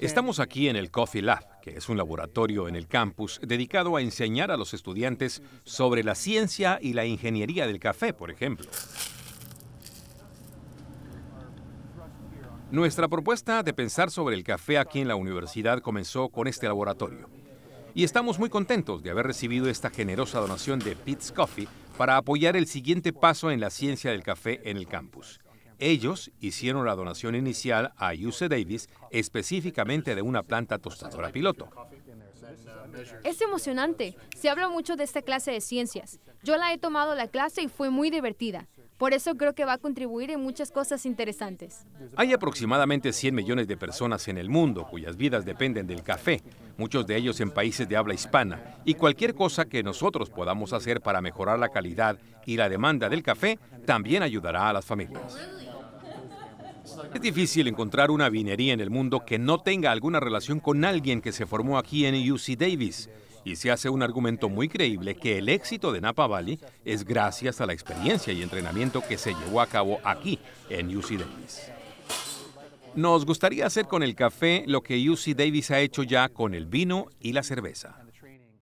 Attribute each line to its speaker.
Speaker 1: Estamos
Speaker 2: aquí en el Coffee Lab, que es un laboratorio en el campus dedicado a enseñar a los estudiantes sobre la ciencia y la ingeniería del café, por ejemplo. Nuestra propuesta de pensar sobre el café aquí en la universidad comenzó con este laboratorio. Y estamos muy contentos de haber recibido esta generosa donación de Pitts Coffee para apoyar el siguiente paso en la ciencia del café en el campus. Ellos hicieron la donación inicial a UC Davis específicamente de una planta tostadora piloto.
Speaker 1: Es emocionante. Se habla mucho de esta clase de ciencias. Yo la he tomado la clase y fue muy divertida. Por eso creo que va a contribuir en muchas cosas interesantes.
Speaker 2: Hay aproximadamente 100 millones de personas en el mundo cuyas vidas dependen del café, muchos de ellos en países de habla hispana, y cualquier cosa que nosotros podamos hacer para mejorar la calidad y la demanda del café también ayudará a las familias. Es difícil encontrar una vinería en el mundo que no tenga alguna relación con alguien que se formó aquí en UC Davis. Y se hace un argumento muy creíble que el éxito de Napa Valley es gracias a la experiencia y entrenamiento que se llevó a cabo aquí en UC Davis. Nos gustaría hacer con el café lo que UC Davis ha hecho ya con el vino y la cerveza.